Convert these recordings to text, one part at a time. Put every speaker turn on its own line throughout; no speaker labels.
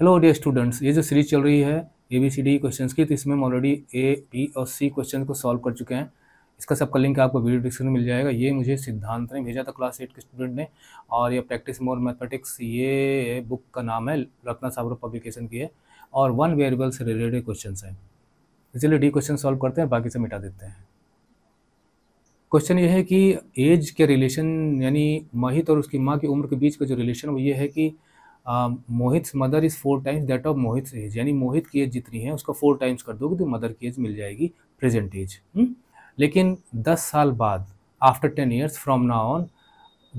Hello day students ये जो series चल रही है A B C D question की तो इसमें हम ऑलरेडी ए बी और सी क्वेश्चन को सॉल्व कर चुके हैं इसका सबका लिंक आपको वीडियो डिस्क्रिप्शन मिल जाएगा ये मुझे सिद्धांत ने भेजा था क्लास एट के स्टूडेंट ने और ये प्रैक्टिस मोर मैथमेटिक्स ये बुक का नाम है रत्ना साबरो पब्लिकेशन की है और वन वेरिएबल से रिलेटेड क्वेश्चन हैं चलिए डी क्वेश्चन सॉल्व करते हैं बाकी से मिटा देते हैं क्वेश्चन ये है कि एज के रिलेशन यानी महित और उसकी माँ की उम्र के बीच का जो रिलेशन वो ये है कि Mohit mother is four times that of Mohit age यानी मोहित की एज जितनी है उसका फोर टाइम्स कर दोगे तो मदर की एज मिल जाएगी प्रेजेंट हम्म? एज लेकिन दस साल बाद after ten years from now on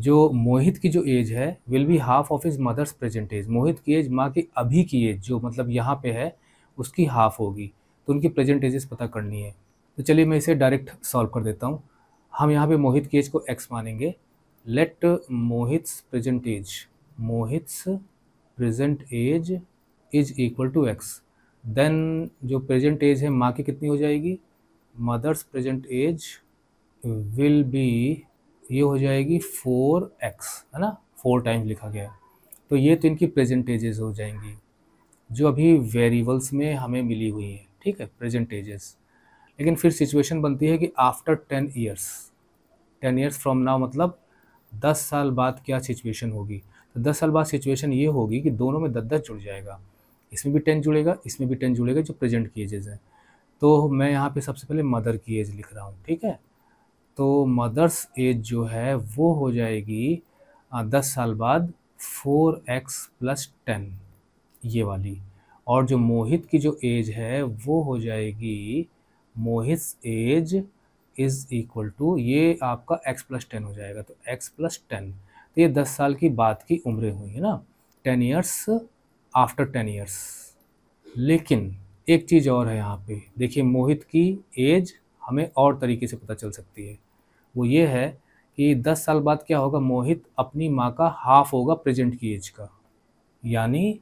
जो मोहित की जो एज है will be half of his mother's present age Mohit की एज माँ की अभी की एज जो मतलब यहाँ पे है उसकी हाफ होगी तो उनकी प्रेजेंट एजेस पता करनी है तो चलिए मैं इसे डायरेक्ट सॉल्व कर देता हूँ हम यहाँ पे मोहित की एज को एक्स मानेंगे let Mohit's present age Mohit's present age is equal to X then जो प्रेजेंट एज है माँ की कितनी हो जाएगी mother's present age will be ये हो जाएगी फोर एक्स है ना फोर टाइम लिखा गया तो ये तो इनकी प्रेजेंट एजेस हो जाएंगी जो अभी वेरिएबल्स में हमें मिली हुई है ठीक है प्रेजेंट एजेस लेकिन फिर सिचुएशन बनती है कि after ten years ten years from now मतलब दस साल बाद क्या सिचुएशन होगी तो दस साल बाद सिचुएशन ये होगी कि दोनों में दस दस जुड़ जाएगा इसमें भी टेन जुड़ेगा इसमें भी टेन जुड़ेगा जो प्रेजेंट की एजेज हैं तो मैं यहाँ पे सबसे पहले मदर की एज लिख रहा हूँ ठीक है तो मदर्स एज जो है वो हो जाएगी दस साल बाद फोर एक्स प्लस टेन ये वाली और जो मोहित की जो एज है वो हो जाएगी Mohit age is equal to ये आपका एक्स प्लस टेन हो जाएगा तो एक्स प्लस टेन तो ये दस साल की बात की उम्रें हुई है ना ten years after ten years लेकिन एक चीज़ और है यहाँ पे देखिए मोहित की एज हमें और तरीके से पता चल सकती है वो ये है कि दस साल बाद क्या होगा मोहित अपनी माँ का हाफ होगा प्रेजेंट की एज का यानी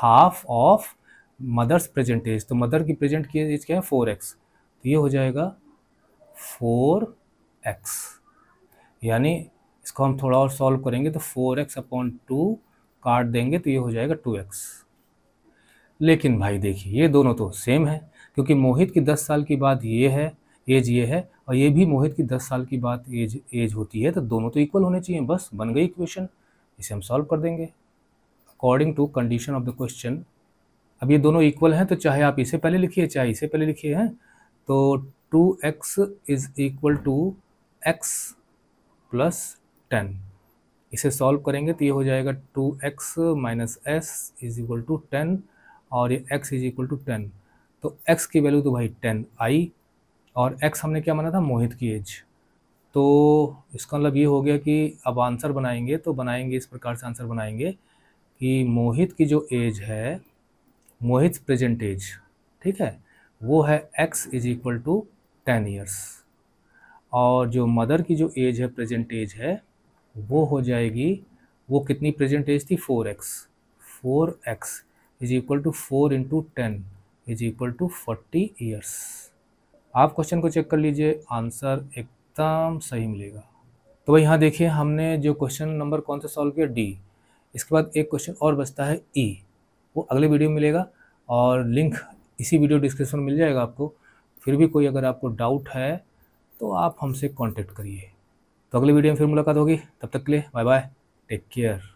half of mother's present age तो मदर की प्रेजेंट की एज क्या है फोर एक्स तो ये हो जाएगा फोर एक्स यानी इसको हम थोड़ा और सॉल्व करेंगे तो फोर एक्स अपॉन टू काट देंगे तो ये हो जाएगा टू एक्स लेकिन भाई देखिए ये दोनों तो सेम है क्योंकि मोहित की दस साल की बात ये है एज ये है और ये भी मोहित की दस साल की बात एज एज होती है तो दोनों तो इक्वल होने चाहिए बस बन गई इक्वेशन इसे हम सॉल्व कर देंगे according to condition of the question अब ये दोनों इक्वल हैं तो चाहे आप इसे पहले लिखिए चाहे इसे पहले लिखिए हैं तो two X is equal to X plus ten इसे सॉल्व करेंगे तो ये हो जाएगा two X minus X is equal to ten और ये X is equal to ten तो एक्स की वैल्यू तो भाई टेन आई और एक्स हमने क्या माना था मोहित की एज तो इसका मतलब ये हो गया कि अब आंसर बनाएंगे तो बनाएंगे इस प्रकार से आंसर बनाएंगे कि मोहित की जो एज है मोहित प्रेजेंट एज ठीक है वो है x is equal to ten years और जो मदर की जो एज है प्रेजेंट एज है वो हो जाएगी वो कितनी परसेंटेज थी four X four X is equal to four into ten is equal to forty years आप क्वेश्चन को चेक कर लीजिए आंसर एकदम सही मिलेगा तो भाई यहाँ देखिए हमने जो क्वेश्चन नंबर कौन सा सॉल्व किया डी इसके बाद एक क्वेश्चन और बचता है ई e. वो अगले वीडियो में मिलेगा और लिंक इसी वीडियो डिस्क्रिप्शन में मिल जाएगा आपको फिर भी कोई अगर आपको डाउट है तो आप हमसे कॉन्टेक्ट करिए तो अगली वीडियो में फिर मुलाकात होगी तब तक के लिए बाय बाय टेक केयर